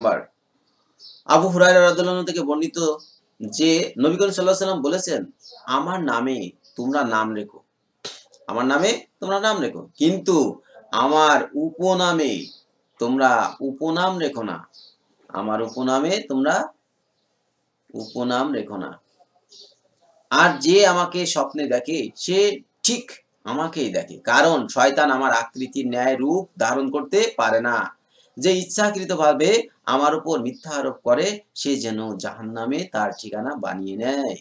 number Abu Hurairah রাদিয়াল্লাহু থেকে বর্ণিত যে নবী করিম সাল্লাল্লাহু বলেছেন আমার নামে তোমরা নাম রেখো আমার নামে তোমরা নাম রেখো কিন্তু আমার উপনামে তোমরা উপনাম রেখো না আমার উপনামে তোমরা উপনাম রেখো না আর যে আমাকে স্বপ্নে দেখে সে ঠিক আমাকেই দেখে কারণ শয়তান আমার আকৃতির ন্যায় রূপ ধারণ করতে পারে না যে ইচ্ছাকৃতভাবে আমার উপর মিথ্যা আরোপ করে সে যেন জাহান্নামে তার ঠিকানা বানিয়ে নেয়